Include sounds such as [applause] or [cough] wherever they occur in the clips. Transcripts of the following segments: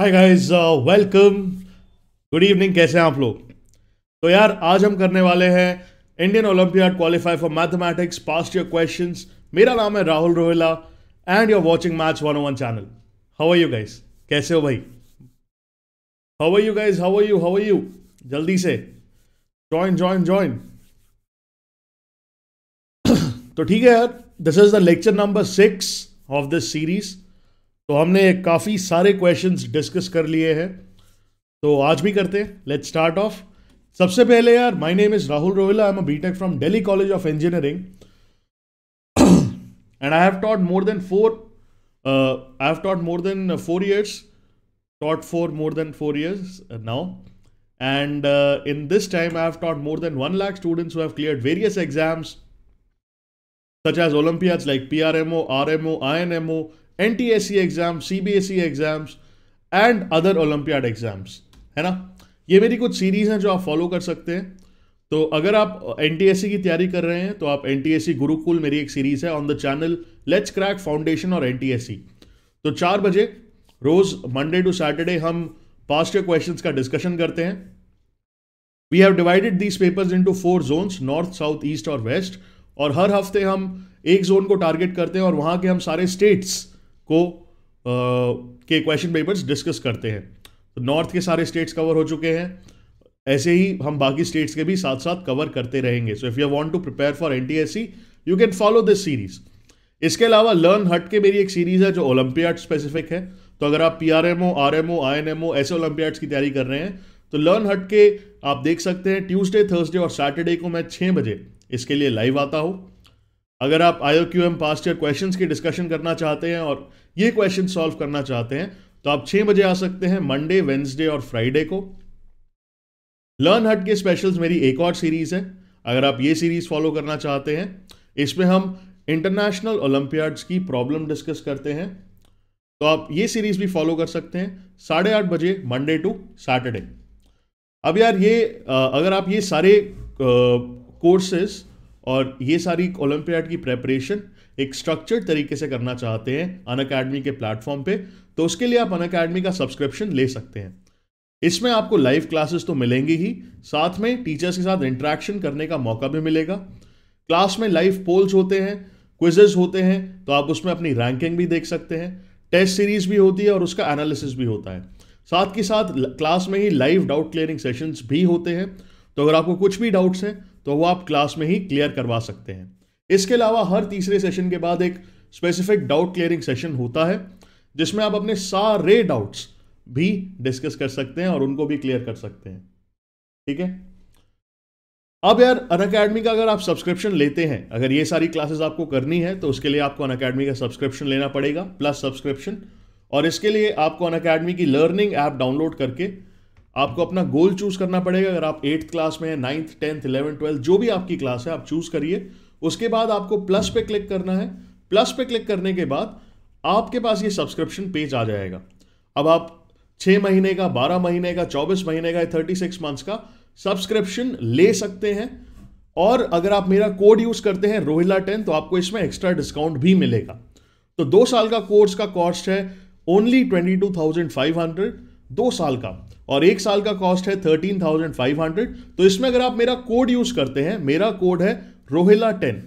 हाय guys welcome good evening कैसे हैं आप लोग तो यार आज हम करने वाले हैं Indian Olympiad qualify for mathematics past year questions मेरा नाम है Rahul Rohila and you watching match one one channel how are you guys कैसे हो भाई how are you guys how are you how are you जल्दी से ज्वाइन ज्वाइन ज्वाइन तो ठीक है यार this is the lecture number six of this series तो हमने काफ़ी सारे क्वेश्चन डिस्कस कर लिए हैं तो आज भी करते हैं लेट स्टार्ट ऑफ सबसे पहले यार my name is Rahul Rohila I am a BTech from Delhi college of engineering and I have taught more than four I have taught more than four years taught four more than four years now and in this time I have taught more than one lakh students who have cleared various exams such as Olympiads like P R M R M I N M O NTSC exam C exams and other Olympiad exams है ना ये मेरी कुछ series हैं जो आप follow कर सकते हैं तो अगर आप एन की तैयारी कर रहे हैं तो आप एन गुरुकुल मेरी एक सीरीज़ है on the channel let's crack foundation और एन तो चार बजे रोज़ मंडे टू सैटरडे हम पास्ट के क्वेश्चंस का डिस्कशन करते हैं we have divided these papers into four zones north south east और वेस्ट और हर हफ्ते हम एक जोन को टारगेट करते हैं और वहां के हम सारे स्टेट्स को आ, के क्वेश्चन पेपर्स डिस्कस करते हैं तो नॉर्थ के सारे स्टेट्स कवर हो चुके हैं ऐसे ही हम बाकी स्टेट्स के भी साथ साथ कवर करते रहेंगे so if you want to prepare for N you can follow this series इसके अलावा लर्न हट के मेरी एक सीरीज है जो ओलंपियाड स्पेसिफिक है तो अगर आप P R M O R M O I N M O ऐसे ओलंपियाड्स की तैयारी कर रहे हैं तो लर्न हट के आप देख सकते हैं ट्यूसडे थर्सडे और सैटरडे को मैं छः बजे इसके लिए लाइव आता हूँ अगर आप I O Q M past year question की डिस्कशन करना चाहते हैं और ये क्वेश्चन सॉल्व करना चाहते हैं तो आप छह बजे आ सकते हैं मंडे वेंसडे और फ्राइडे को लर्न हट के स्पेशल्स मेरी एक और सीरीज है अगर आप ये सीरीज फॉलो करना चाहते हैं इसमें हम इंटरनेशनल ओलंपियाड्स की प्रॉब्लम डिस्कस करते हैं तो आप ये सीरीज भी फॉलो कर सकते हैं साढ़े आठ बजे मंडे टू सैटरडे अब यार ये अगर आप ये सारे कोर्सेज और ये सारी ओलंपियाड की प्रेपरेशन एक स्ट्रक्चर्ड तरीके से करना चाहते हैं अन अकेडमी के प्लेटफॉर्म पे तो उसके लिए आप अन अकेडमी का सब्सक्रिप्शन ले सकते हैं इसमें आपको लाइव क्लासेस तो मिलेंगी ही साथ में टीचर्स के साथ इंट्रैक्शन करने का मौका भी मिलेगा क्लास में लाइव पोल्स होते हैं क्विजेज होते हैं तो आप उसमें अपनी रैंकिंग भी देख सकते हैं टेस्ट सीरीज भी होती है और उसका एनालिसिस भी होता है साथ के साथ क्लास में ही लाइव डाउट क्लियरिंग सेशंस भी होते हैं तो अगर आपको कुछ भी डाउट्स हैं तो वो आप क्लास में ही क्लियर करवा सकते हैं इसके अलावा हर तीसरे सेशन के बाद एक स्पेसिफिक डाउट क्लियरिंग सेशन होता है जिसमें आप अपने सारे डाउट्स भी डिस्कस कर सकते हैं और उनको भी क्लियर कर सकते हैं ठीक है अब यार अन अकेडमी का अगर आप सब्सक्रिप्शन लेते हैं अगर ये सारी क्लासेस आपको करनी है तो उसके लिए आपको अन अकेडमी का सब्सक्रिप्शन लेना पड़ेगा प्लस सब्सक्रिप्शन और इसके लिए आपको अन अकेडमी की लर्निंग ऐप डाउनलोड करके आपको अपना गोल चूज करना पड़ेगा अगर आप एट्थ क्लास में नाइन्थ टेंथ इलेवन ट्वेल्थ जो भी आपकी क्लास है आप चूज करिए उसके बाद आपको प्लस पे क्लिक करना है प्लस पे क्लिक करने के बाद आपके पास ये सब्सक्रिप्शन पेज आ जाएगा अब आप छः महीने का बारह महीने का चौबीस महीने का थर्टी सिक्स मंथ्स का सब्सक्रिप्शन ले सकते हैं और अगर आप मेरा कोड यूज़ करते हैं रोहिला टेन तो आपको इसमें एक्स्ट्रा डिस्काउंट भी मिलेगा तो दो साल का कोर्स का कॉस्ट है only twenty two thousand five hundred दो साल का और एक साल का कॉस्ट है थर्टीन थाउजेंड फाइव हंड्रेड तो इसमें अगर आप मेरा कोड यूज करते हैं मेरा कोड है रोहिला टेन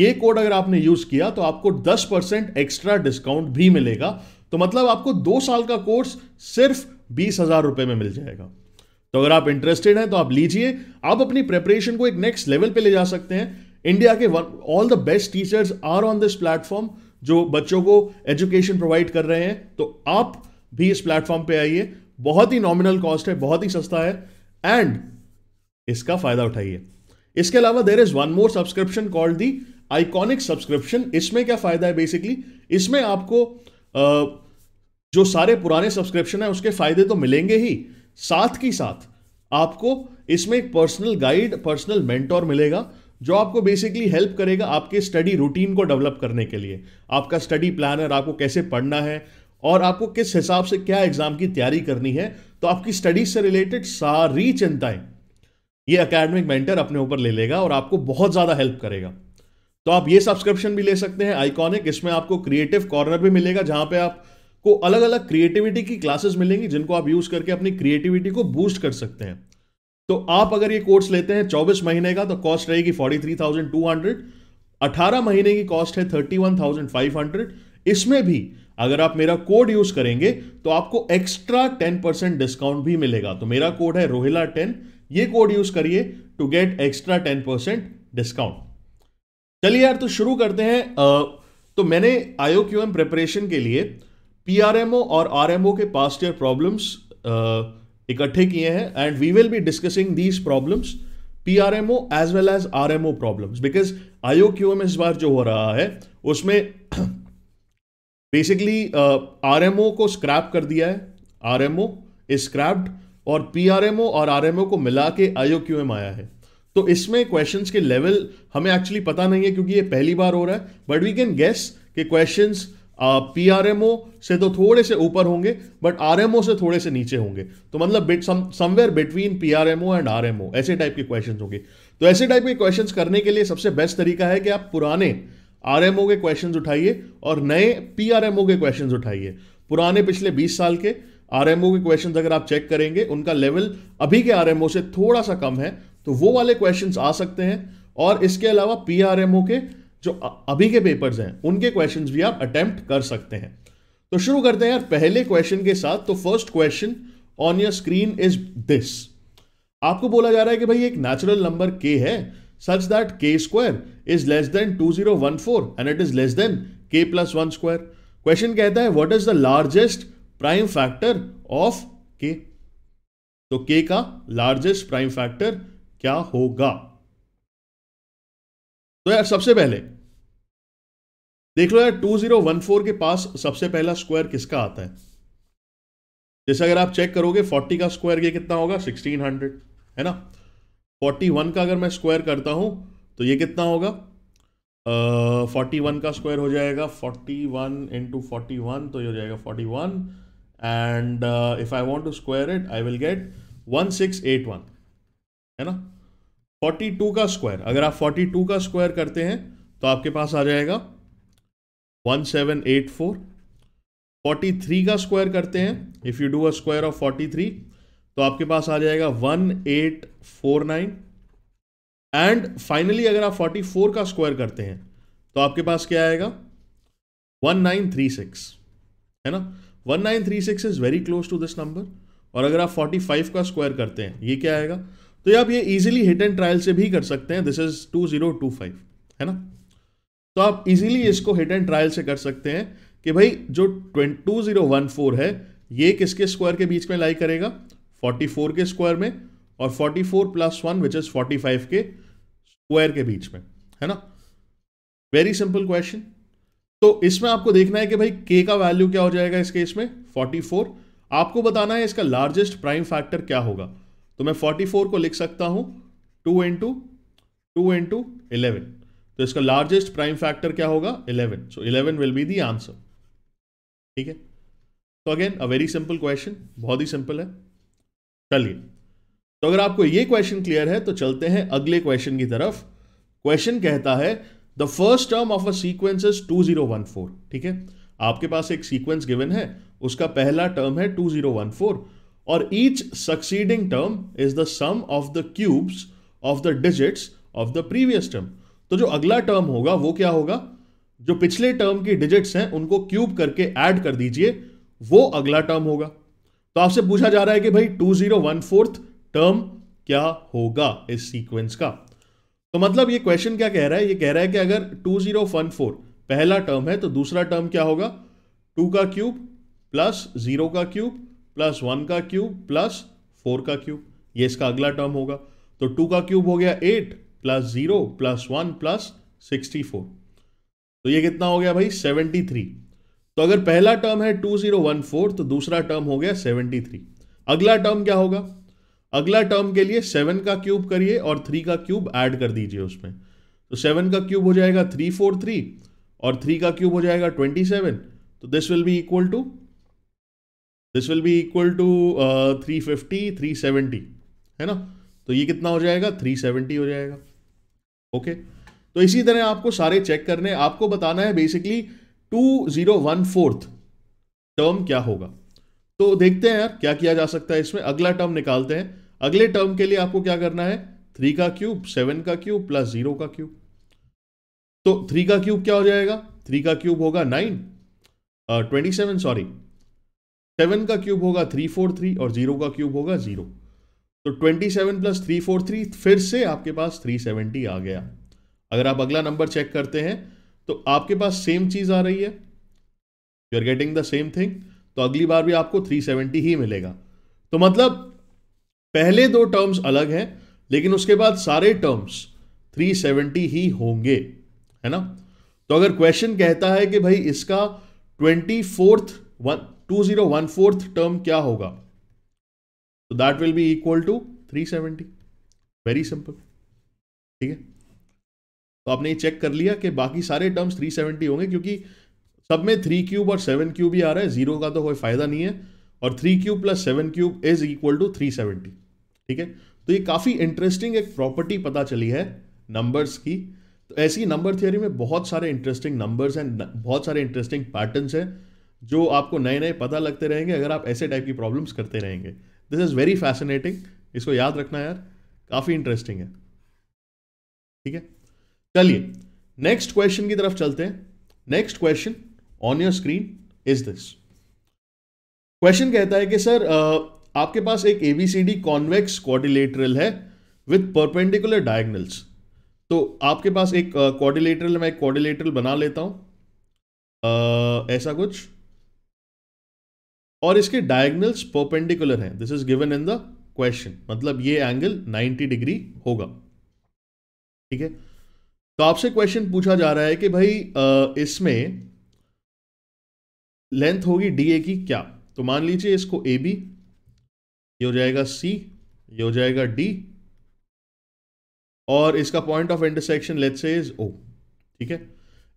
ये कोड अगर आपने यूज किया तो आपको दस परसेंट एक्स्ट्रा डिस्काउंट भी मिलेगा तो मतलब आपको दो साल का कोर्स सिर्फ बीस हजार रुपए में मिल जाएगा तो अगर आप इंटरेस्टेड हैं तो आप लीजिए आप अपनी प्रेपरेशन को एक नेक्स्ट लेवल पे ले जा सकते हैं इंडिया के all the best teachers are on this platform जो बच्चों को एजुकेशन प्रोवाइड कर रहे हैं तो आप भी इस प्लेटफॉर्म पे आइए बहुत ही नॉमिनल कॉस्ट है बहुत ही सस्ता है एंड इसका फायदा उठाइए इसके अलावा there is one more subscription called the iconic subscription इसमें क्या फायदा है बेसिकली इसमें आपको जो सारे पुराने सब्सक्रिप्शन है उसके फायदे तो मिलेंगे ही साथ ही साथ आपको इसमें एक पर्सनल गाइड पर्सनल मेंटोर मिलेगा जो आपको बेसिकली हेल्प करेगा आपके स्टडी रूटीन को डेवलप करने के लिए आपका स्टडी प्लानर आपको कैसे पढ़ना है और आपको किस हिसाब से क्या एग्जाम की तैयारी करनी है तो आपकी स्टडीज से रिलेटेड सारी चिंताएं ये अकेडमिक मेंटर अपने ऊपर ले लेगा और आपको बहुत ज़्यादा हेल्प करेगा तो आप ये सब्सक्रिप्शन भी ले सकते हैं आइकॉनिक इसमें आपको क्रिएटिव कॉर्नर भी मिलेगा जहां पे आपको अलग अलग क्रिएटिविटी की क्लासेस मिलेंगी जिनको आप यूज करके अपनी क्रिएटिविटी को बूस्ट कर सकते हैं तो आप अगर ये कोर्स लेते हैं 24 महीने का तो कॉस्ट रहेगी 43,200 18 महीने की कॉस्ट है 31,500 इसमें भी अगर आप मेरा कोड यूज करेंगे तो आपको एक्स्ट्रा टेन परसेंट डिस्काउंट भी मिलेगा तो मेरा कोड है रोहिला टेन ये कोड यूज करिए to get extra ten percent discount चलिए यार तो शुरू करते हैं तो मैंने आईओ क्यू एम प्रिपरेशन के लिए पी आर एम ओ और ओ के पास्ट ईयर प्रॉब्लम्स इकट्ठे किए हैं and we will be discussing these problems P R M O as well as R M O problems because I O Q M इस बार जो हो रहा है उसमें बेसिकली आर एम ओ को स्क्रैप कर दिया है R M O is scrapped और पी आर एम ओ और आर एम ओ को मिला के क्यू एम आया है तो इसमें क्वेश्चन के लेवल हमें एक्चुअली पता नहीं है क्योंकि ये पहली बार हो रहा है बट वी कैन गेस के question P R M O से तो थोड़े से ऊपर होंगे बट आर एम ओ से थोड़े से नीचे होंगे तो मतलब somewhere between P R M O and R M O ऐसे टाइप के क्वेश्चन होंगे तो ऐसे टाइप के क्वेश्चन करने के लिए सबसे बेस्ट तरीका है कि आप पुराने आरएमओ के क्वेश्चन उठाइए और नए पीआरएमओ के क्वेश्चन उठाइए पुराने पिछले 20 साल के आरएमओ के क्वेश्चन अगर आप चेक करेंगे उनका लेवल अभी के आरएमओ से थोड़ा सा कम है तो वो वाले क्वेश्चन आ सकते हैं और इसके अलावा पीआरएमओ के जो अभी के पेपर्स हैं उनके क्वेश्चन भी आप अटैम्प्ट कर सकते हैं तो शुरू करते हैं यार पहले क्वेश्चन के साथ तो first question on your screen is this आपको बोला जा रहा है कि भाई एक नेचुरल नंबर के है such that k square is less than 2014 and it is less than k plus 1 square. Question कहता है what is the largest prime factor of k? तो k का लार्जेस्ट प्राइम फैक्टर क्या होगा तो यार सबसे पहले देख लो यार 2014 के पास सबसे पहला स्क्वायर किसका आता है जैसे अगर आप चेक करोगे 40 का स्क्वायर ये कितना होगा 1600 है ना फोर्टी वन का अगर मैं स्क्वायर करता हूं तो ये कितना होगा फोर्टी वन का स्क्वायर हो जाएगा forty one into forty one तो ये हो जाएगा forty one and if I want to square it I will get one six eight one है ना फोर्टी टू का स्क्वायर अगर आप फोर्टी टू का स्क्वायर करते हैं तो आपके पास आ जाएगा one seven eight four forty three का स्क्वायर करते हैं if you do a square of forty three तो आपके पास आ जाएगा one eight four nine and finally अगर आप फोर्टी फोर का स्क्वायर करते हैं तो आपके पास क्या आएगा वन नाइन थ्री सिक्स है ना one nine three six is very close to this number और अगर आप फोर्टी फाइव का स्क्वायर करते हैं ये क्या आएगा तो ये आप ये इजीली हिट एंड ट्रायल से भी कर सकते हैं this is two zero two five है ना तो आप इजीली इसको हिट एंड ट्रायल से कर सकते हैं कि भाई जो टू ज़ीरो वन फोर है ये किसके स्क्वायर के बीच में लाई करेगा 44 के स्क्वायर में और 44 four plus one which is five के स्क्वायर के बीच में है ना वेरी सिंपल क्वेश्चन तो इसमें आपको देखना है कि भाई के का वैल्यू क्या हो जाएगा इस केस में 44 आपको बताना है इसका लार्जेस्ट प्राइम फैक्टर क्या होगा तो मैं 44 को लिख सकता हूं two into two into eleven तो इसका लार्जेस्ट प्राइम फैक्टर क्या होगा 11 so so 11 will be the answer ठीक है तो again a very simple question बहुत ही सिंपल है चलिए तो अगर आपको ये क्वेश्चन क्लियर है तो चलते हैं अगले क्वेश्चन की तरफ क्वेश्चन कहता है the first term of a sequence is two zero one four ठीक है आपके पास एक सीक्वेंस गिवन है उसका पहला टर्म है टू जीरो वन फोर और each succeeding term is the sum of the cubes of the digits of the previous term तो जो अगला टर्म होगा वो क्या होगा जो पिछले टर्म की डिजिट्स हैं उनको क्यूब करके ऐड कर दीजिए वो अगला टर्म होगा तो आपसे पूछा जा रहा है कि भाई two zero one fourth term क्या होगा इस सीक्वेंस का तो मतलब ये क्वेश्चन क्या कह रहा है ये कह रहा है कि अगर टू जीरो वन फोर पहला टर्म है तो दूसरा टर्म क्या होगा टू का क्यूब प्लस जीरो का क्यूब प्लस वन का क्यूब प्लस फोर का क्यूब ये इसका अगला टर्म होगा तो टू का क्यूब हो गया eight plus zero plus one plus sixty four तो ये कितना हो गया भाई सेवेंटी थ्री तो अगर पहला टर्म है टू जीरो वन फोर तो दूसरा टर्म हो गया सेवेंटी थ्री अगला टर्म क्या होगा अगला टर्म के लिए सेवन का क्यूब करिए और थ्री का क्यूब ऐड कर दीजिए उसमें तो सेवन का क्यूब हो जाएगा थ्री फोर थ्री और थ्री का क्यूब हो जाएगा ट्वेंटी सेवन तो this will be equal to this will be equal to three fifty three seventy है ना तो ये कितना हो जाएगा थ्री सेवेंटी हो जाएगा ओके okay? तो इसी तरह आपको सारे चेक करने आपको बताना है basically two zero one fourth term क्या होगा तो देखते हैं यार क्या किया जा सकता है इसमें अगला टर्म निकालते हैं अगले टर्म के लिए आपको क्या करना है थ्री का क्यूब सेवन का क्यूब प्लस जीरो का क्यूब तो थ्री का क्यूब क्या हो जाएगा थ्री का क्यूब होगा nine twenty seven sorry seven का क्यूब होगा थ्री फोर थ्री और जीरो का क्यूब होगा जीरो तो twenty seven plus three four three फिर से आपके पास थ्री सेवेंटी आ गया अगर आप अगला नंबर चेक करते हैं तो आपके पास सेम चीज़ आ रही है you are getting the same thing तो अगली बार भी आपको 370 ही मिलेगा तो मतलब पहले दो टर्म्स अलग हैं लेकिन उसके बाद सारे टर्म्स 370 ही होंगे है ना तो अगर क्वेश्चन कहता है कि भाई इसका twenty fourth two zero one fourth term क्या होगा तो that will be equal to three seventy very simple ठीक है तो आपने ये चेक कर लिया कि बाकी सारे टर्म्स 370 होंगे क्योंकि सब में थ्री क्यूब और सेवन क्यूब ही आ रहा है जीरो का तो कोई फायदा नहीं है और three cube plus seven cube is equal to three seventy ठीक है तो ये काफ़ी इंटरेस्टिंग एक प्रॉपर्टी पता चली है नंबर्स की तो ऐसी नंबर थियोरी में बहुत सारे इंटरेस्टिंग नंबर्स हैं बहुत सारे इंटरेस्टिंग पैटर्न्स हैं जो आपको नए नए पता लगते रहेंगे अगर आप ऐसे टाइप की प्रॉब्लम्स करते रहेंगे दिस इज़ वेरी फैसिनेटिंग इसको याद रखना यार काफ़ी इंटरेस्टिंग है ठीक है चलिए नेक्स्ट क्वेश्चन की तरफ चलते हैं next question on your screen is this question कहता है कि सर आपके पास एक एबीसीडी कॉन्वेक्स क्वारिलेटरल है विथ परपेंडिकुलर डायगनल्स तो आपके पास एक क्वारिलेटरल uh, मैं एक क्वारिलेटरल बना लेता हूं uh, ऐसा कुछ और इसके डायगनल्स परपेंडिकुलर हैं this is given in the question मतलब ये एंगल 90 डिग्री होगा ठीक है तो आपसे क्वेश्चन पूछा जा रहा है कि भाई इसमें लेंथ होगी डी ए की क्या तो मान लीजिए इसको ए बी ये हो जाएगा सी ये हो जाएगा डी और इसका point of intersection let say is O ठीक है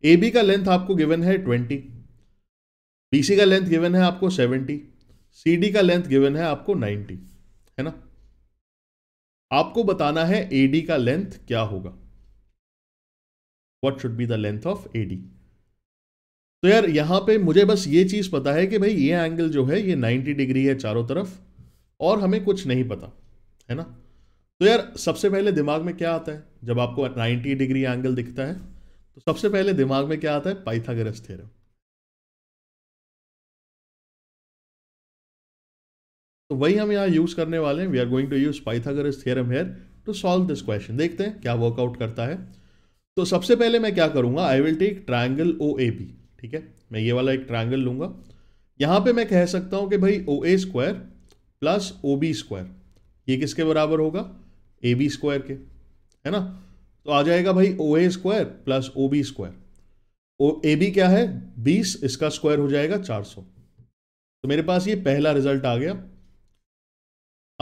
ए बी का लेंथ आपको गिवन है ट्वेंटी बी सी का लेंथ गिवन है आपको सेवेंटी सी डी का लेंथ गिवन है आपको नाइन्टी है ना आपको बताना है ए डी का लेंथ क्या होगा what should be the length of A D तो यार यहाँ पे मुझे बस ये चीज़ पता है कि भाई ये एंगल जो है ये 90 डिग्री है चारों तरफ और हमें कुछ नहीं पता है ना तो यार सबसे पहले दिमाग में क्या आता है जब आपको 90 डिग्री एंगल दिखता है तो सबसे पहले दिमाग में क्या आता है पाइथागोरस थ्योरम तो वही हम यहाँ यूज़ करने वाले हैं we are going to use Pythagoras theorem here to solve this question देखते हैं क्या वर्कआउट करता है तो सबसे पहले मैं क्या करूँगा I will take triangle O A B ठीक है मैं ये वाला एक ट्राइंगल लूँगा यहाँ पे मैं कह सकता हूँ कि भाई O A square plus O B square ये किसके बराबर होगा ए बी स्क्वायर के है ना तो आ जाएगा भाई O A square plus O B square O A B क्या है बीस इसका स्क्वायर हो जाएगा चार सौ तो मेरे पास ये पहला रिजल्ट आ गया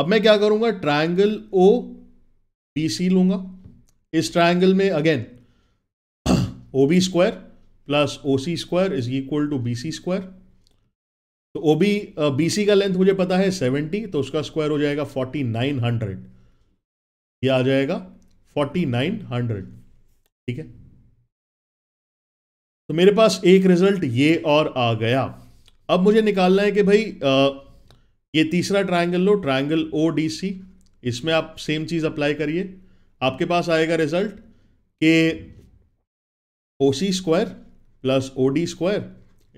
अब मैं क्या करूँगा ट्राइंगल ओ बी सी लूँगा इस ट्राइंगल में again O B square plus O C square is equal to B C square तो ओ बी बी सी का लेंथ मुझे पता है सेवेंटी तो उसका स्क्वायर हो जाएगा फोर्टी नाइन हंड्रेड यह आ जाएगा फोर्टी नाइन हंड्रेड ठीक है तो मेरे पास एक रिजल्ट ये और आ गया अब मुझे निकालना है कि भाई आ, ये तीसरा ट्रायंगल लो ट्रायंगल ओ डी सी इसमें आप सेम चीज़ अप्लाई करिए आपके पास आएगा रिजल्ट कि O C square plus O D square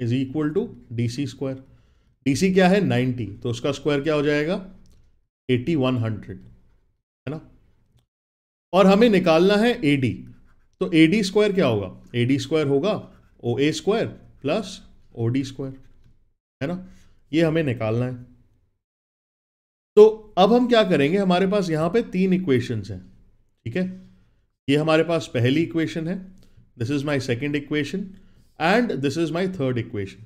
is equal to D C square D C क्या है नाइन्टी तो उसका स्क्वायर क्या हो जाएगा एटी वन हंड्रेड है ना और हमें निकालना है ए डी तो ए डी स्क्वायर क्या होगा ए डी स्क्वायर होगा O A square plus O D square है ना ये हमें निकालना है तो अब हम क्या करेंगे हमारे पास यहाँ पे तीन इक्वेशंस हैं ठीक है ये हमारे पास पहली इक्वेशन है this is my second equation and this is my third equation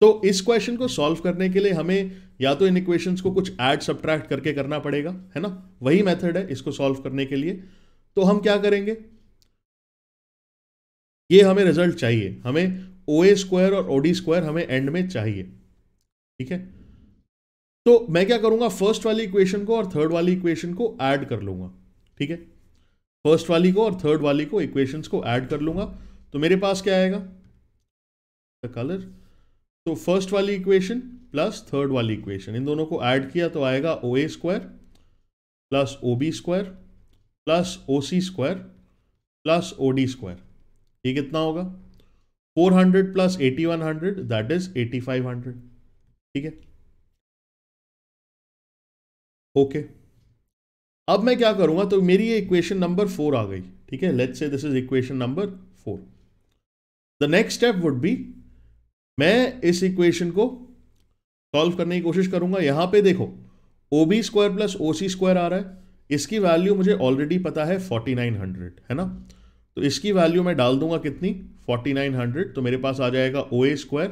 तो इस क्वेश्चन को सॉल्व करने के लिए हमें या तो इन इक्वेशंस को कुछ ऐड सब्ट्रैक्ट करके करना पड़ेगा है ना वही मेथड है इसको सॉल्व करने के लिए तो हम क्या करेंगे ये हमें रिजल्ट चाहिए हमें ओ ए स्क्वायर और ओडी स्क्वायर हमें एंड में चाहिए ठीक है तो मैं क्या करूंगा फर्स्ट वाली इक्वेशन को और थर्ड वाली इक्वेशन को ऐड कर लूंगा ठीक है फर्स्ट वाली को और थर्ड वाली को इक्वेशंस को ऐड कर लूंगा तो मेरे पास क्या आएगा द कलर तो फर्स्ट वाली इक्वेशन प्लस थर्ड वाली इक्वेशन इन दोनों को ऐड किया तो आएगा O A square plus O B square plus O C square plus O D square ये कितना होगा 400 plus eighty one hundred that is hundred ठीक है ओके okay. अब मैं क्या करूंगा तो मेरी ये इक्वेशन नंबर फोर आ गई ठीक है let's say this is equation number four the next step would be मैं इस इक्वेशन को सॉल्व करने की कोशिश करूंगा यहां पे देखो O B square plus O C square आ रहा है इसकी वैल्यू मुझे ऑलरेडी पता है फोर्टी नाइन हंड्रेड है ना तो इसकी वैल्यू मैं डाल दूंगा कितनी फोर्टी नाइन हंड्रेड तो मेरे पास आ जाएगा O A square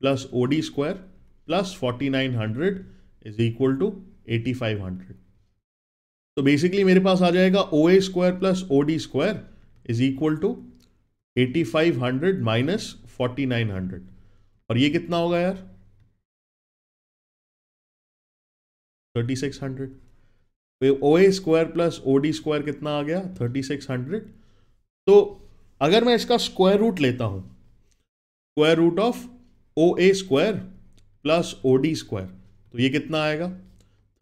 plus O D square plus forty nine hundred is equal to eighty five hundred तो बेसिकली मेरे पास आ जाएगा O A square plus O D square is equal to eighty five hundred minus forty nine hundred और ये कितना होगा यार थर्टी सिक्स हंड्रेड तो O A square plus O D square कितना आ गया थर्टी सिक्स हंड्रेड तो अगर मैं इसका स्क्वायर रूट लेता हूं square root of O A square plus O D square तो ये कितना आएगा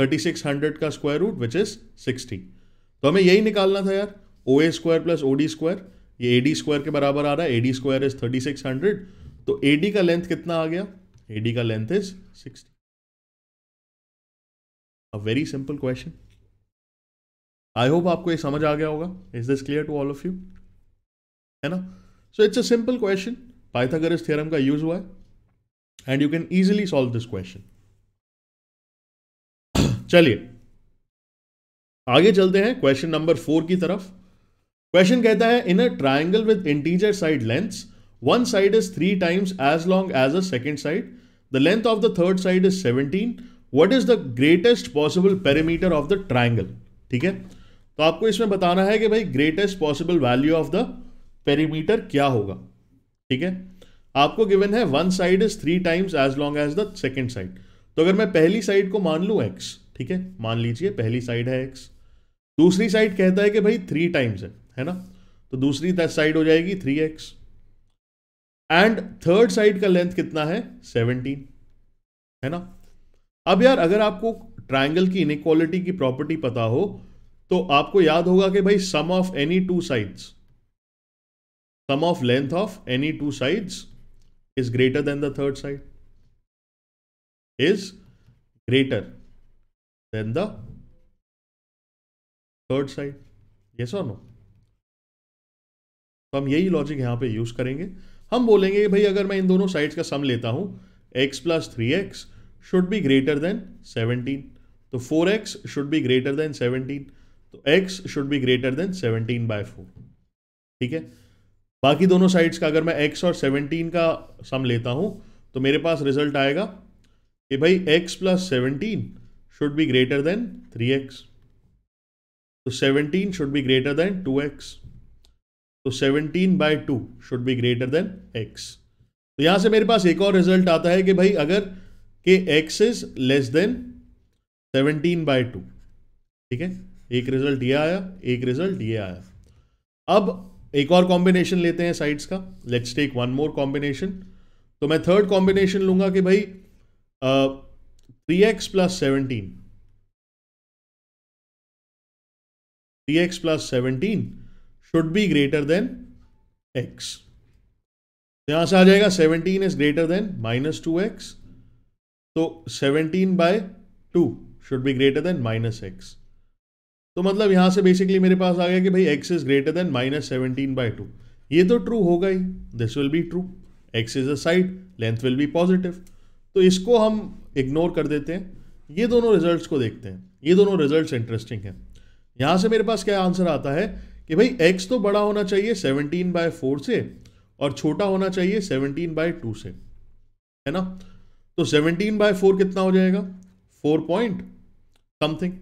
थर्टी सिक्स हंड्रेड का square root which is sixty तो हमें यही निकालना था यार O A square plus O D square ये ए डी स्क्वायर के बराबर आ रहा है A D square is thirty six hundred तो ए डी का लेंथ कितना आ गया ए डी का length is sixty a very simple question I hope आपको ये समझ आ गया होगा is this clear to all of you है ना so it's a simple question Pythagoras theorem का यूज हुआ है and you can easily solve this question चलिए आगे चलते हैं क्वेश्चन नंबर फोर की तरफ क्वेश्चन कहता है in a triangle with integer side length one side is three times as long as a second side the length of the third side is seventeen what is the greatest possible perimeter of the triangle ठीक है तो आपको इसमें बताना है कि भाई greatest possible value of the perimeter क्या होगा ठीक है आपको गिवन है one side is three times as long as the second side तो अगर मैं पहली साइड को मान लू एक्स ठीक है मान लीजिए पहली साइड है एक्स दूसरी साइड कहता है कि भाई थ्री टाइम्स है है ना तो दूसरी साइड हो जाएगी three x and third side का लेंथ कितना है सेवनटीन है ना अब यार अगर आपको ट्राइंगल की इनक्वालिटी की प्रॉपर्टी पता हो तो आपको याद होगा कि भाई sum of any two sides sum of length of any two sides is greater than the third side is greater then the third side yes or no तो हम यही लॉजिक यहां पे यूज करेंगे हम बोलेंगे भाई अगर मैं इन दोनों साइड्स का सम लेता हूं x plus three x should be greater than 17 तो 4x x should be greater than 17 तो x should be greater than 17 by four ठीक है बाकी दोनों साइड्स का अगर मैं x और 17 का सम लेता हूं तो मेरे पास रिजल्ट आएगा कि भाई x plus seventeen should be greater than 3x. So 17 should be greater than 2x. so 17 by 2 should be greater than x. तो यहां से मेरे पास एक और रिजल्ट आता है कि भाई अगर के x is less than 17 by two ठीक है एक रिजल्ट ये आया एक रिजल्ट ये आया अब एक और कॉम्बिनेशन लेते हैं साइड्स का let's take one more combination तो मैं थर्ड कॉम्बिनेशन लूंगा कि भाई आ, three x plus seventeen three x plus seventeen should be greater than x यहां से आ जाएगा seventeen is greater than minus two x तो seventeen by two should be greater than minus x तो मतलब यहां से बेसिकली मेरे पास आ गया कि भाई x is greater than minus seventeen by two ये तो ट्रू होगा ही this will be true x is a side length will be positive तो इसको हम इग्नोर कर देते हैं ये दोनों रिजल्ट्स को देखते हैं ये दोनों रिजल्ट्स इंटरेस्टिंग हैं यहाँ से मेरे पास क्या आंसर आता है कि भाई एक्स तो बड़ा होना चाहिए सेवनटीन बाय फोर से और छोटा होना चाहिए सेवनटीन बाय टू से है ना तो सेवनटीन बाय फोर कितना हो जाएगा फोर पॉइंट समथिंग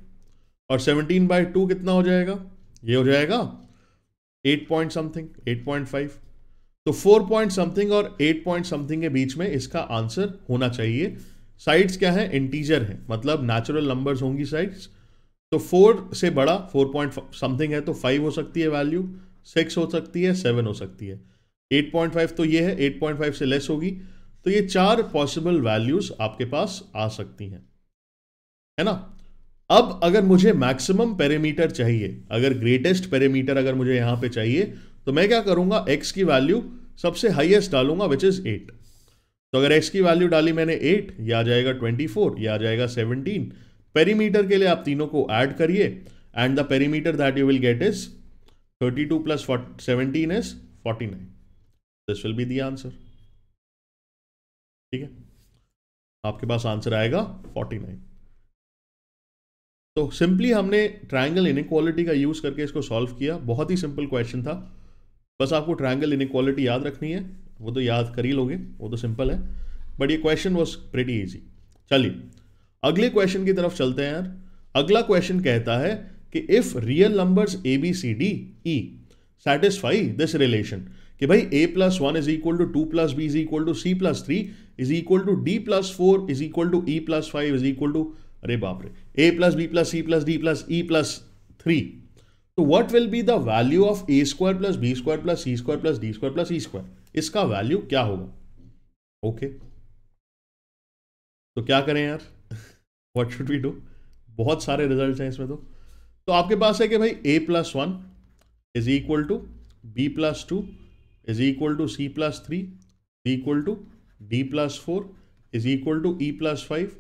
और सेवनटीन बाय टू कितना हो जाएगा ये हो जाएगा eight point something eight point five तो फोर पॉइंट समथिंग और एट पॉइंट समथिंग के बीच में इसका आंसर होना चाहिए साइड्स क्या है इंटीजर है मतलब नेचुरल नंबर्स होंगी साइड्स तो फोर से बड़ा फोर पॉइंट समथिंग है तो फाइव हो सकती है वैल्यू सिक्स हो सकती है सेवन हो सकती है एट पॉइंट फाइव तो ये है एट पॉइंट फाइव से लेस होगी तो ये चार पॉसिबल वैल्यूज आपके पास आ सकती हैं है ना अब अगर मुझे मैक्सिमम पेरेमीटर चाहिए अगर ग्रेटेस्ट पेरीमीटर अगर मुझे यहां पे चाहिए तो मैं क्या करूंगा एक्स की वैल्यू सबसे हाईएस्ट डालूंगा विच इज़ एट तो अगर एक्स की वैल्यू डाली मैंने एट या आ जाएगा ट्वेंटी फोर या आ जाएगा सेवनटीन पेरीमीटर के लिए आप तीनों को ऐड करिए and the perimeter that you will get is thirty two plus seventeen is forty nine this will be the answer ठीक है आपके पास आंसर आएगा फोर्टी नाइन तो सिंपली हमने ट्रायंगल इनक्वालिटी का यूज़ करके इसको सॉल्व किया बहुत ही सिंपल क्वेश्चन था बस आपको ट्रायंगल इनक्वालिटी याद रखनी है वो तो याद कर ही लोगे वो तो सिंपल है बट ये क्वेश्चन वॉज प्रेटी ईजी चलिए अगले क्वेश्चन की तरफ चलते हैं यार अगला क्वेश्चन कहता है कि if real numbers A B C D E satisfy this relation कि भाई A plus one is equal to two plus B is equal to C plus three is equal to D plus four is equal to E plus five is equal to अरे बाप रे A plus B plus C plus D plus E plus three तो what will be the value of A square plus B square plus C square plus D square plus E square इसका value क्या होगा okay okay. तो क्या करें यार what should we do बहुत सारे रिजल्ट हैं इसमें तो तो आपके पास है कि भाई A plus one is equal to B plus two is equal to C plus three is equal to D plus four is equal to E plus five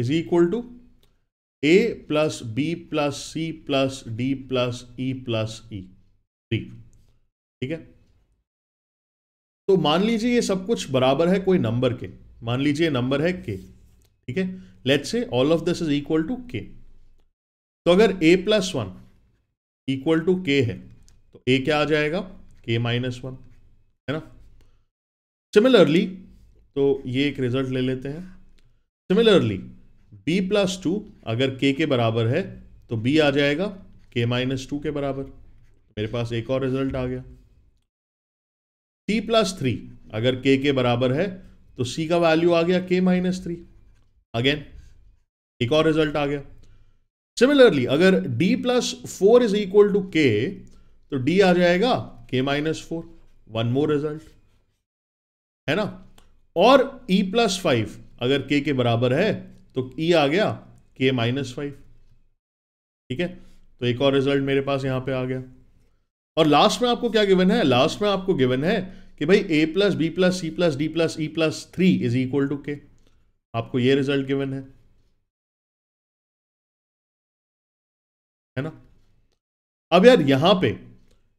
is equal to A plus B plus C plus D plus E plus E three ठीक है तो मान लीजिए ये सब कुछ बराबर है कोई नंबर के मान लीजिए नंबर है के ठीक है let say all of this is equal to K तो अगर A plus one equal to K है तो ए क्या आ जाएगा के माइनस वन है ना सिमिलरली तो ये एक रिजल्ट ले लेते हैं सिमिलरली बी प्लस टू अगर के के बराबर है तो बी आ जाएगा के माइनस टू के बराबर मेरे पास एक और रिजल्ट आ गया सी प्लस थ्री अगर के के बराबर है तो सी का वैल्यू आ गया के माइनस थ्री अगेन एक और रिजल्ट आ गया सिमिलरली अगर D plus four is equal to K तो डी आ जाएगा K minus four one more result है ना और ई प्लस फाइव अगर के के बराबर है तो e आ गया के माइनस फाइव ठीक है तो एक और रिजल्ट मेरे पास यहां पे आ गया और लास्ट में आपको क्या गिवन है लास्ट में आपको गिवन है कि भाई A plus B plus C plus D plus E plus three is equal to K आपको ये रिजल्ट गिवन है है ना अब यार यहां पे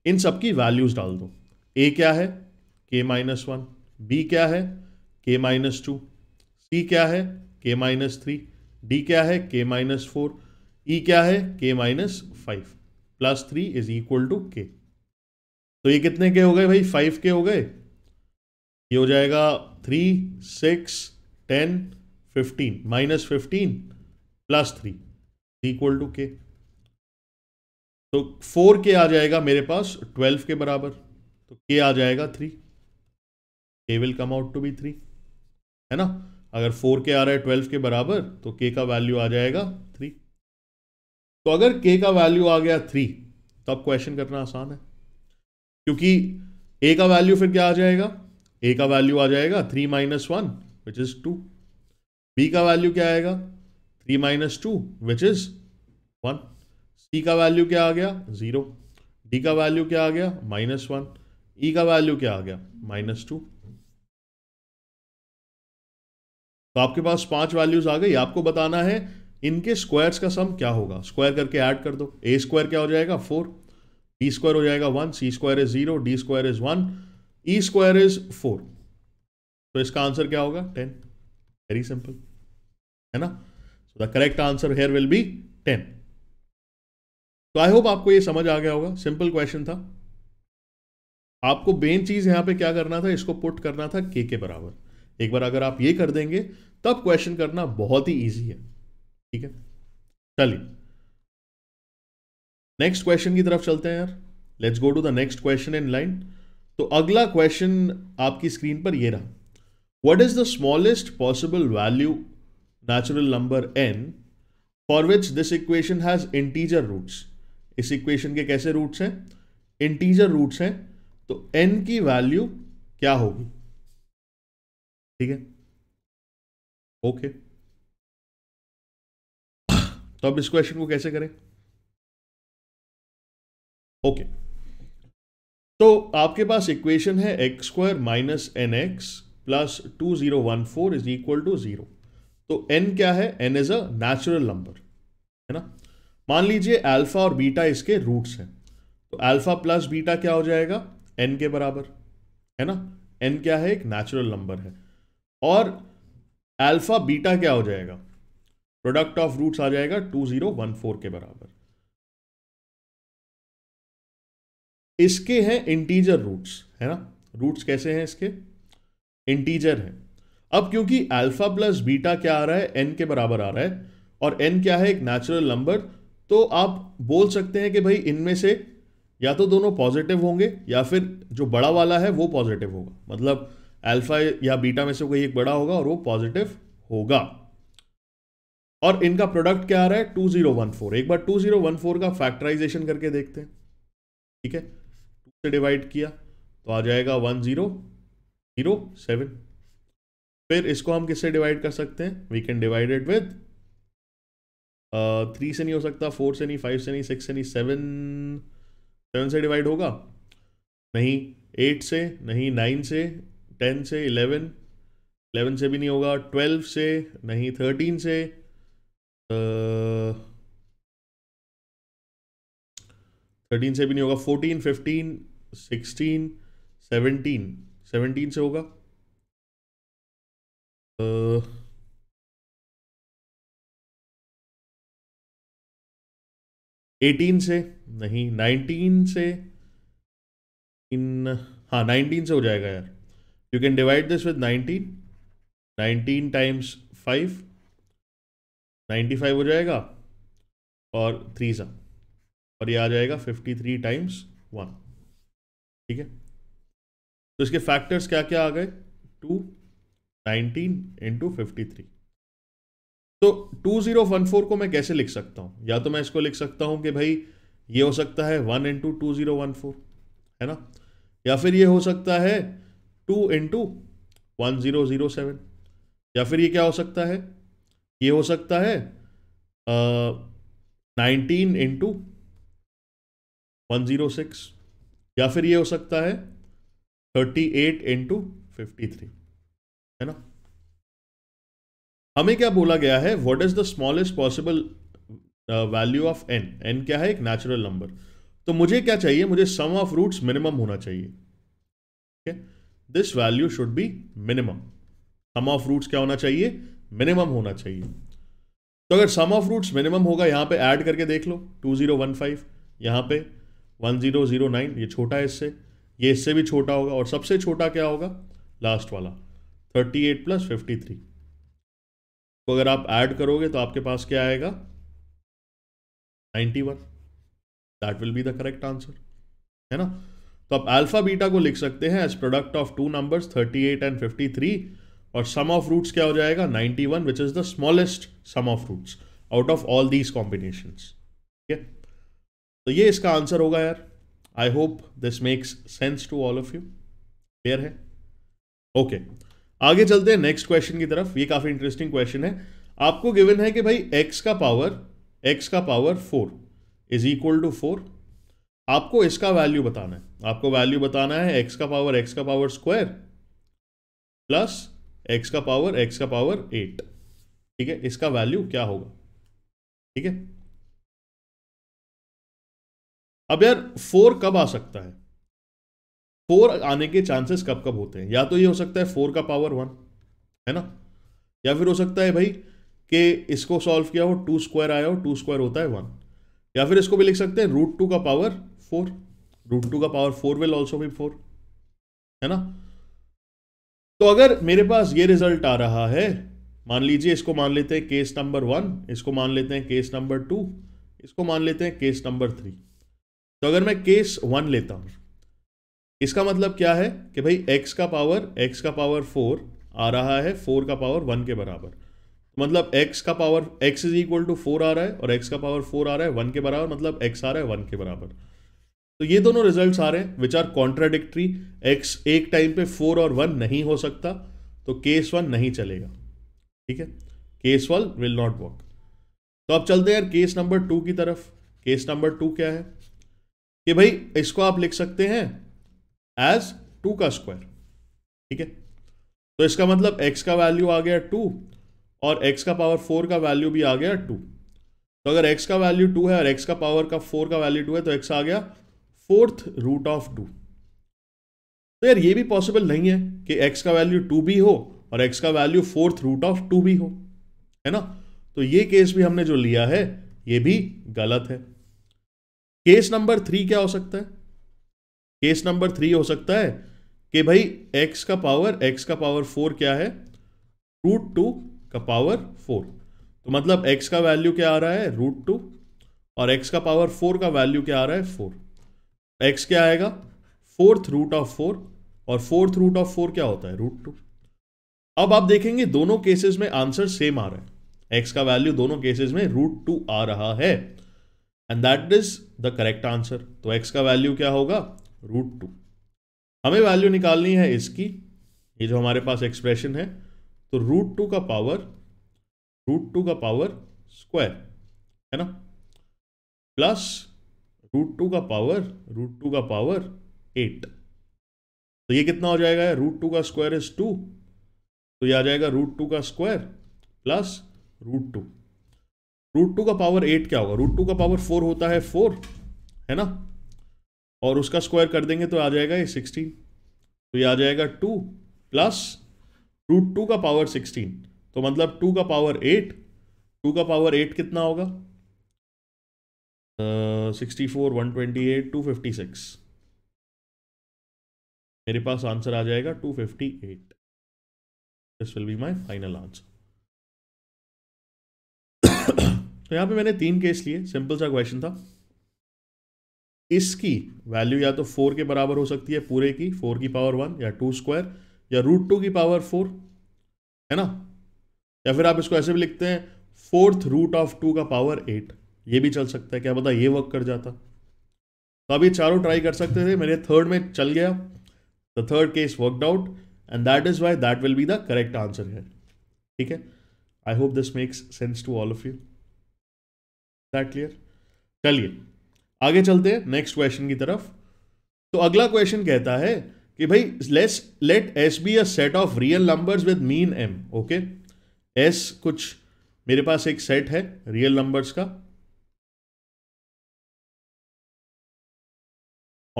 इन सब की वैल्यूज डाल दो ए क्या है के माइनस वन बी क्या है के माइनस टू सी क्या है के माइनस थ्री डी क्या है के माइनस फोर ई क्या है K minus five plus three is equal to K तो ये कितने के हो गए भाई फाइव के हो गए ये हो जाएगा three six ten fifteen minus fifteen plus three equal to K तो फोर के आ जाएगा मेरे पास ट्वेल्व के बराबर तो के आ जाएगा three K will come out to be three है ना अगर फोर के आ रहा है ट्वेल्व के बराबर तो के का वैल्यू आ जाएगा थ्री तो अगर के का वैल्यू आ गया थ्री तो अब क्वेश्चन करना आसान है क्योंकि ए का वैल्यू फिर क्या आ जाएगा ए का वैल्यू आ जाएगा three minus one which is two B का वैल्यू क्या आएगा three minus two which is one C का वैल्यू क्या आ गया ज़ीरो डी का वैल्यू क्या आ गया माइनस वन ई का वैल्यू क्या आ गया माइनस टू तो आपके पास पांच वैल्यूज आ गई आपको बताना है इनके स्क्वायर्स का सम क्या होगा स्क्वायर करके ऐड कर दो ए स्क्वायर क्या हो जाएगा फोर डी e स्क्वायर हो जाएगा one C square is zero D square is one E square is four तो इसका आंसर क्या होगा टेन वेरी सिंपल है ना so the correct answer here will be ten तो आई होप आपको ये समझ आ गया होगा सिंपल क्वेश्चन था आपको मेन चीज यहां पे क्या करना था इसको पुट करना था के के बराबर एक बार अगर आप ये कर देंगे तब क्वेश्चन करना बहुत ही ईजी है ठीक है चलिए नेक्स्ट क्वेश्चन की तरफ चलते हैं यार let's go to the next question in line तो अगला क्वेश्चन आपकी स्क्रीन पर ये रहा what is the smallest possible value natural number N for which this equation has integer roots इस इक्वेशन के कैसे रूट्स हैं इंटीजर रूट्स हैं तो एन की वैल्यू क्या होगी ठीक है ओके okay. [coughs] तो अब इस क्वेश्चन को कैसे करें ओके तो आपके पास इक्वेशन है x square minus N x plus two zero one four is equal to zero तो एन क्या है N is a natural number है ना मान लीजिए अल्फा और बीटा इसके रूट्स हैं तो अल्फा प्लस बीटा क्या हो जाएगा एन के बराबर है ना एन क्या है एक नेचुरल नंबर है और अल्फा बीटा क्या हो जाएगा प्रोडक्ट ऑफ रूट्स आ जाएगा टू जीरो वन फोर के बराबर इसके हैं इंटीजर रूट्स है ना रूट्स कैसे हैं इसके इंटीजर हैं अब क्योंकि अल्फा प्लस बीटा क्या आ रहा है एन के बराबर आ रहा है और एन क्या है एक नेचुरल नंबर तो आप बोल सकते हैं कि भाई इनमें से या तो दोनों पॉजिटिव होंगे या फिर जो बड़ा वाला है वो पॉजिटिव होगा मतलब अल्फा या बीटा में से कोई एक बड़ा होगा और वो पॉजिटिव होगा और इनका प्रोडक्ट क्या आ रहा है 2014 एक बार 2014 का फैक्टराइजेशन करके देखते हैं ठीक है से डिवाइड किया तो आ जाएगा वन ज़ीरो ज़ीरो सेवन फिर इसको हम किससे डिवाइड कर सकते हैं we can divide it with three से नहीं हो सकता फोर से नहीं फाइव से नहीं सिक्स से नहीं सेवन सेवन से डिवाइड होगा नहीं एट से नहीं नाइन से टेन से इलेवन इलेवन से भी नहीं होगा ट्वेल्व से नहीं थर्टीन से थर्टीन से भी नहीं होगा fourteen fifteen sixteen seventeen seventeen से होगा एटीन से नहीं नाइनटीन से इन हाँ नाइनटीन से हो जाएगा यार you can divide this with nineteen nineteen times five ninety five हो जाएगा और थ्री सा और ये आ जाएगा फिफ्टी थ्री टाइम्स वन ठीक है तो इसके फैक्टर्स क्या क्या आ गए two nineteen into fifty three तो टू जीरो वन फोर को मैं कैसे लिख सकता हूं या तो मैं इसको लिख सकता हूं कि भाई ये हो सकता है one into two zero one four है ना या फिर ये हो सकता है two into one zero zero seven या फिर ये क्या हो सकता है ये हो सकता है nineteen into one zero six या फिर ये हो सकता है thirty eight into fifty three है ना हमें क्या बोला गया है what is the smallest possible value of N N क्या है एक नेचुरल नंबर तो मुझे क्या चाहिए मुझे सम ऑफ रूट्स मिनिमम होना चाहिए this value should be minimum sum of roots क्या होना चाहिए मिनिमम होना चाहिए तो अगर सम ऑफ रूट्स मिनिमम होगा यहां पे ऐड करके देख लो टू जीरो वन फाइव यहाँ पे वन ज़ीरो ज़ीरो नाइन ये छोटा है इससे ये इससे भी छोटा होगा और सबसे छोटा क्या होगा लास्ट वाला thirty eight plus fifty three तो अगर आप ऐड करोगे तो आपके पास क्या आएगा ninety one that will be the correct answer है ना तो आप अल्फा बीटा को लिख सकते हैं as product of two numbers eight and fifty three और सम ऑफ रूट्स क्या हो जाएगा one which is the smallest sum of roots out of all these combination ठीक है तो ये इसका आंसर होगा यार I hope this makes sense to all of you clear है ओके okay. आगे चलते हैं नेक्स्ट क्वेश्चन की तरफ ये काफ़ी इंटरेस्टिंग क्वेश्चन है आपको गिवन है कि भाई एक्स का पावर एक्स का power four is equal to four आपको इसका वैल्यू बताना है आपको वैल्यू बताना है एक्स का पावर एक्स का पावर स्क्वायर प्लस एक्स का पावर एक्स का पावर एट ठीक है इसका वैल्यू क्या होगा ठीक है अब यार फोर कब आ सकता है फोर आने के चांसेस कब कब होते हैं या तो ये हो सकता है फोर का पावर वन है ना या फिर हो सकता है भाई कि इसको सॉल्व किया हो टू स्क्वायर आया हो टू स्क्वायर होता है वन या फिर इसको भी लिख सकते हैं रूट टू का पावर फोर रूट टू का पावर फोर विल ऑल्सो भी फोर है ना तो अगर मेरे पास ये रिजल्ट आ रहा है मान लीजिए इसको मान लेते हैं केस नंबर वन इसको मान लेते हैं केस नंबर टू इसको मान लेते हैं केस नंबर थ्री तो अगर मैं केस वन लेता हूं इसका मतलब क्या है कि भाई एक्स का पावर एक्स का पावर फोर आ रहा है फोर का पावर वन के बराबर मतलब एक्स का power x is equal to four आ रहा है और एक्स का पावर फोर आ रहा है वन के बराबर मतलब एक्स आ रहा है वन के बराबर तो ये दोनों रिजल्ट आ रहे हैं विच आर कॉन्ट्राडिक्ट्री एक्स एक टाइम पे फोर और वन नहीं हो सकता तो केस वन नहीं चलेगा ठीक है case one will not work तो अब चलते हैं यार केस नंबर टू की तरफ केस नंबर टू क्या है कि भाई इसको आप लिख सकते हैं एज टू का स्क्वायर ठीक है तो इसका मतलब एक्स का वैल्यू आ गया टू और एक्स का पावर फोर का वैल्यू भी आ गया टू तो अगर एक्स का वैल्यू टू है और एक्स का पावर का फोर का वैल्यू टू है तो एक्स आ गया फोर्थ रूट ऑफ टू तो यार ये भी पॉसिबल नहीं है कि एक्स का वैल्यू टू भी हो और एक्स का value fourth root of two भी हो है ना तो ये केस भी हमने जो लिया है ये भी गलत है केस नंबर थ्री क्या हो सकता है केस नंबर थ्री हो सकता है कि भाई एक्स का पावर एक्स का पावर फोर क्या है रूट टू का पावर फोर तो मतलब एक्स का वैल्यू क्या आ रहा है रूट टू और एक्स का पावर फोर का वैल्यू क्या आ रहा है फोर एक्स क्या आएगा फोर्थ रूट ऑफ फोर और फोर्थ रूट ऑफ फोर क्या होता है रूट टू अब आप देखेंगे दोनों केसेस में आंसर सेम आ रहा है एक्स का वैल्यू दोनों केसेस में रूट टू आ रहा है and that is the correct answer तो एक्स का वैल्यू क्या होगा रूट टू हमें वैल्यू निकालनी है इसकी ये जो हमारे पास एक्सप्रेशन है तो रूट टू का पावर रूट टू का पावर स्क्वायर है ना प्लस रूट टू का पावर रूट टू का पावर एट तो ये कितना हो जाएगा रूट टू का स्क्वायर इज टू तो ये आ जाएगा रूट टू का square plus root two root two का पावर एट क्या होगा रूट टू का पावर फोर होता है फोर है ना और उसका स्क्वायर कर देंगे तो आ जाएगा ये सिक्सटीन तो ये आ जाएगा टू प्लस रूट टू का पावर सिक्सटीन तो मतलब टू का पावर एट टू का पावर एट कितना होगा sixty four one twenty eight two fifty six मेरे पास आंसर आ जाएगा two fifty eight this will be my final answer तो यहाँ पे मैंने तीन केस लिए सिंपल सा क्वेश्चन था इसकी वैल्यू या तो फोर के बराबर हो सकती है पूरे की फोर की पावर वन या टू स्क्वायर या रूट टू की पावर फोर है ना या फिर आप इसको ऐसे भी लिखते हैं फोर्थ रूट ऑफ टू का पावर एट ये भी चल सकता है क्या पता ये वर्क कर जाता तो अभी चारों ट्राई कर सकते थे मेरे थर्ड में चल गया the third case worked out and that is why that will be the correct answer है ठीक है I hope this makes sense to all of you that clear चलिए आगे चलते हैं नेक्स्ट क्वेश्चन की तरफ तो अगला क्वेश्चन कहता है कि भाई let's let S be a set of real numbers with mean M okay S कुछ मेरे पास एक सेट है रियल नंबर्स का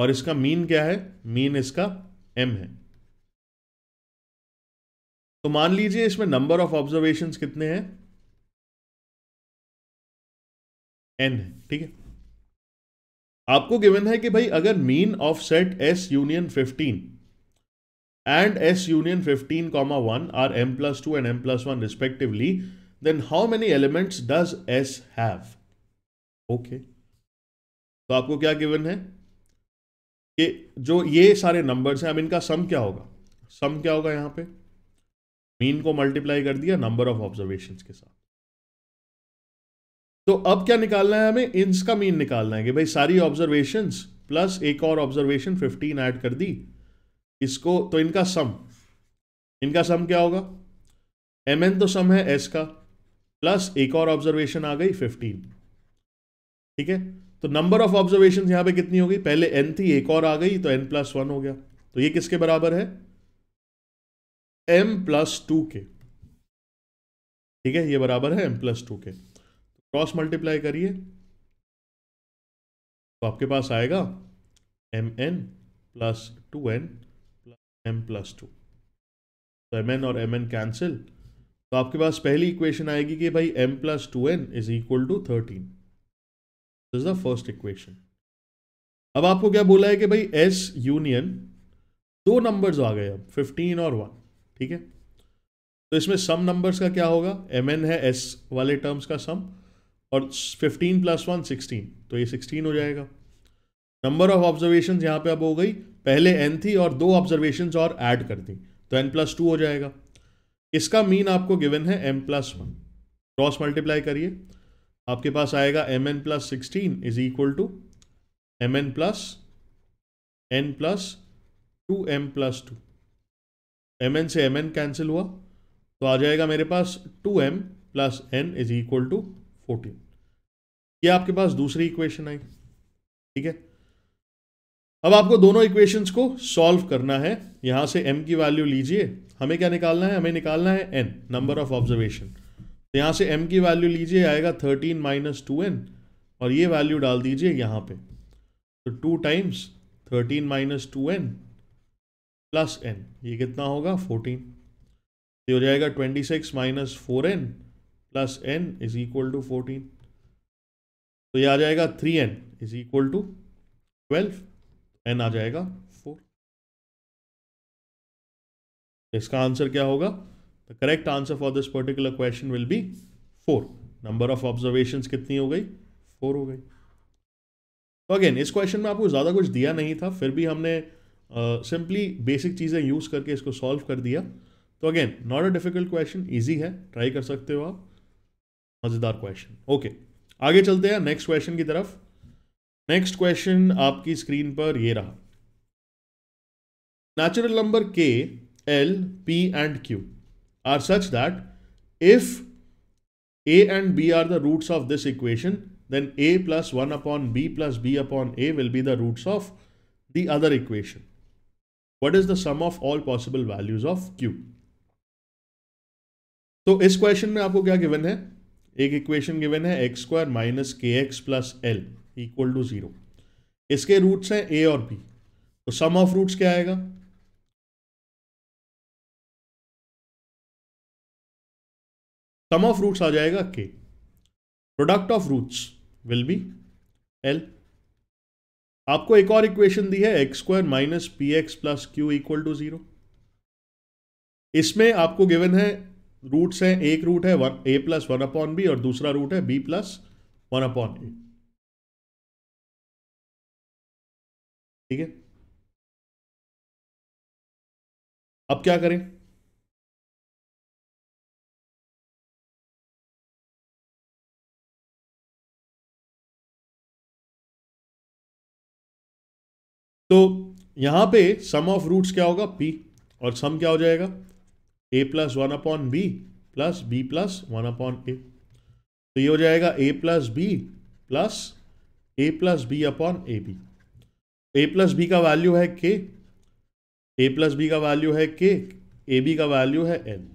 और इसका मीन क्या है मीन इसका एम है तो मान लीजिए इसमें नंबर ऑफ ऑब्जर्वेशंस कितने हैं एन है ठीक है आपको गिवन है कि भाई अगर mean of set S union fifteen and S union fifteen comma one are M plus two and M plus one respectively then how many elements does S have okay तो आपको क्या गिवन है कि जो ये सारे नंबर्स हैं अब इनका सम क्या होगा सम क्या होगा यहां पे मीन को मल्टीप्लाई कर दिया नंबर ऑफ ऑब्जर्वेशंस के साथ तो अब क्या निकालना है हमें का मीन निकालना है कि भाई सारी ऑब्जर्वेशन प्लस एक और ऑब्जर्वेशन 15 ऐड कर दी इसको तो इनका सम इनका सम क्या होगा एम एन तो सम है एस का प्लस एक और ऑब्जर्वेशन आ गई 15 ठीक है तो नंबर ऑफ ऑब्जर्वेशन यहां पे कितनी हो गई पहले एन थी एक और आ गई तो एन प्लस वन हो गया तो ये किसके बराबर है एम प्लस टू के ठीक है ये बराबर है एम प्लस टू के क्रॉस मल्टीप्लाई करिए तो आपके पास आएगा M N plus two N plus M plus two तो एम एन और एम एन कैंसिल तो आपके पास पहली इक्वेशन आएगी कि भाई M plus two N is equal to thirteen is the first equation अब आपको क्या बोला है कि भाई एस यूनियन दो नंबर्स आ गए अब फिफ्टीन और वन ठीक है तो इसमें सम नंबर्स का क्या होगा एम एन है एस वाले टर्म्स का सम और 15 प्लस वन सिक्सटीन तो ये 16 हो जाएगा नंबर ऑफ ऑब्जर्वेशन यहाँ पे अब हो गई पहले एन थी और दो ऑब्जर्वेशन और ऐड कर दी तो एन प्लस टू हो जाएगा इसका मीन आपको गिवन है M plus one cross multiply करिए आपके पास आएगा M N plus sixteen is equal to M N plus N plus two M plus two M N से एम एन कैंसिल हुआ तो आ जाएगा मेरे पास two M plus N is equal to fourteen ये आपके पास दूसरी इक्वेशन आई ठीक है अब आपको दोनों इक्वेशंस को सॉल्व करना है यहां से m की वैल्यू लीजिए हमें क्या निकालना है हमें निकालना है n नंबर ऑफ ऑब्जर्वेशन तो यहां से m की वैल्यू लीजिए आएगा थर्टीन माइनस टू एन और ये वैल्यू डाल दीजिए यहां पे तो two times thirteen minus two N plus N ये कितना होगा फोर्टीन ये हो जाएगा twenty six minus four N plus N is equal to fourteen तो ये आ जाएगा three N is equal to twelve N आ जाएगा फोर तो इसका आंसर क्या होगा the correct answer for this particular question will be four number of observation कितनी हो गई फोर हो गई तो अगेन इस क्वेश्चन में आपको ज़्यादा कुछ दिया नहीं था फिर भी हमने सिंपली बेसिक चीज़ें यूज़ करके इसको सॉल्व कर दिया तो again not a difficult question easy है ट्राई कर सकते हो आप मज़ेदार क्वेश्चन ओके okay. आगे चलते हैं नेक्स्ट क्वेश्चन की तरफ नेक्स्ट क्वेश्चन आपकी स्क्रीन पर ये रहा natural number K L P and Q are such that if A and B are the roots of this equation then A plus one upon B plus B upon A will be the roots of the other equation what is the sum of all possible values of Q तो इस question में आपको क्या given है एक equation given है x square minus K x plus L equal to zero इसके roots हैं ए और बी तो सम ऑफ रूट्स क्या आएगा सम ऑफ रूट्स आ जाएगा के product of roots will be L आपको एक और इक्वेशन दी है x square minus P x plus Q equal to zero इसमें आपको गिवन है रूट्स हैं एक रूट है one A plus one upon B और दूसरा रूट है B plus one upon A ठीक है अब क्या करें तो यहां पे सम ऑफ रूट्स क्या होगा पी और सम क्या हो जाएगा A plus one upon B plus B plus one upon A तो ये हो जाएगा A plus B plus A plus B upon A B A plus B का वैल्यू है के ए प्लस बी का वैल्यू है के ए बी का वैल्यू है एन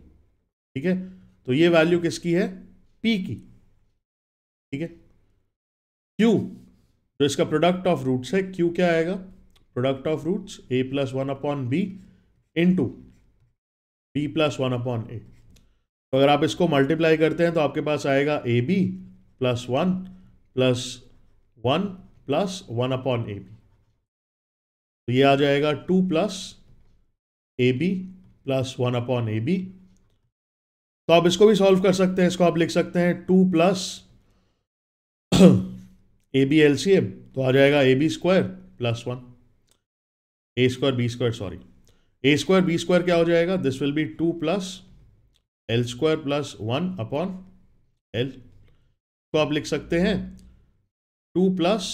ठीक है तो ये वैल्यू किसकी है पी की ठीक है क्यू तो इसका प्रोडक्ट ऑफ रूट्स है क्यू क्या आएगा product of roots A plus one upon B into B plus one upon A तो अगर आप इसको मल्टीप्लाई करते हैं तो आपके पास आएगा A B plus one plus one plus one upon A B तो ये आ जाएगा two plus A B plus one upon A B तो आप इसको भी सॉल्व कर सकते हैं इसको आप लिख सकते हैं two plus A B L C M तो आ जाएगा A B square plus one A square B square sorry A square B square क्या हो जाएगा this will be two plus L square plus one upon L को आप लिख सकते हैं two plus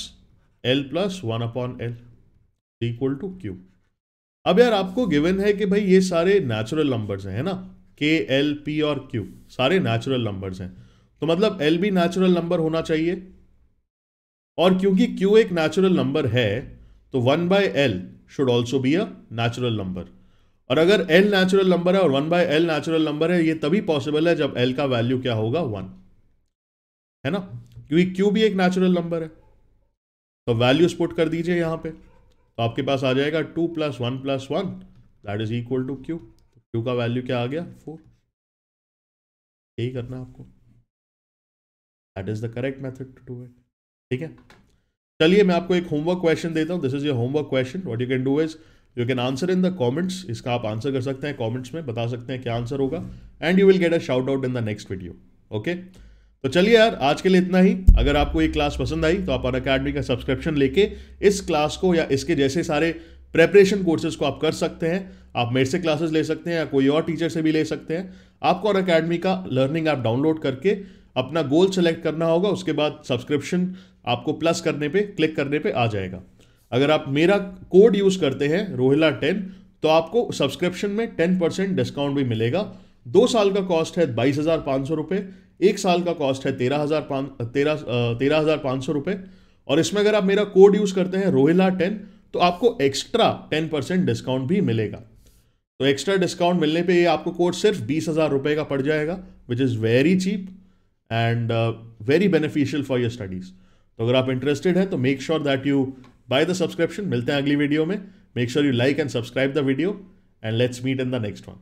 L plus one upon L equal to Q अब यार आपको गिवन है कि भाई ये सारे नेचुरल नंबर्स हैं है ना के एल पी और क्यू सारे नेचुरल नंबर्स हैं तो मतलब एल भी नेचुरल नंबर होना चाहिए और क्योंकि क्यू एक नेचुरल नंबर है तो one by L should also be a natural number और अगर एल नेचुरल नंबर है और one by L natural number है ये तभी पॉसिबल है जब एल का वैल्यू क्या होगा वन है ना क्योंकि क्यू भी एक नेचुरल नंबर है तो वैल्यू पुट कर दीजिए यहाँ पे तो आपके पास आ जाएगा two plus one plus one that is equal to Q Q का वैल्यू क्या आ गया फोर यही करना आपको that is the correct method to do it ठीक है चलिए मैं आपको एक होमवर्क क्वेश्चन देता हूँ this is your homework question what you can do is you can answer in the comments इसका आप आंसर कर सकते हैं कॉमेंट्स में बता सकते हैं क्या आंसर होगा and you will get a shout out in the next video okay तो चलिए यार आज के लिए इतना ही अगर आपको ये क्लास पसंद आई तो आप अन अकेडमी का सब्सक्रिप्शन लेके इस क्लास को या इसके जैसे सारे प्रेपरेशन कोर्सेज को आप कर सकते हैं आप मेरे से क्लासेस ले सकते हैं या कोई और टीचर से भी ले सकते हैं आपको अन अकेडमी का लर्निंग ऐप डाउनलोड करके अपना गोल सेलेक्ट करना होगा उसके बाद सब्सक्रिप्शन आपको प्लस करने पे क्लिक करने पे आ जाएगा अगर आप मेरा कोड यूज़ करते हैं रोहिला टेन तो आपको सब्सक्रिप्शन में टेन परसेंट डिस्काउंट भी मिलेगा दो साल का कॉस्ट है बाईस हज़ार पाँच सौ रुपये एक साल का कॉस्ट है तेरह हज़ार पाँच तेरह हज़ार पाँच सौ रुपये और इसमें अगर आप मेरा कोड यूज़ करते हैं रोहिला टेन तो आपको एक्स्ट्रा टेन परसेंट डिस्काउंट भी मिलेगा तो एक्स्ट्रा डिस्काउंट मिलने पर आपको कोड सिर्फ बीस हज़ार रुपये का पड़ जाएगा which is very cheap and very beneficial for your studies तो अगर आप इंटरेस्टेड हैं तो make sure that you buy the subscription मिलते हैं अगली वीडियो में make sure you like and subscribe the video and let's meet in the next one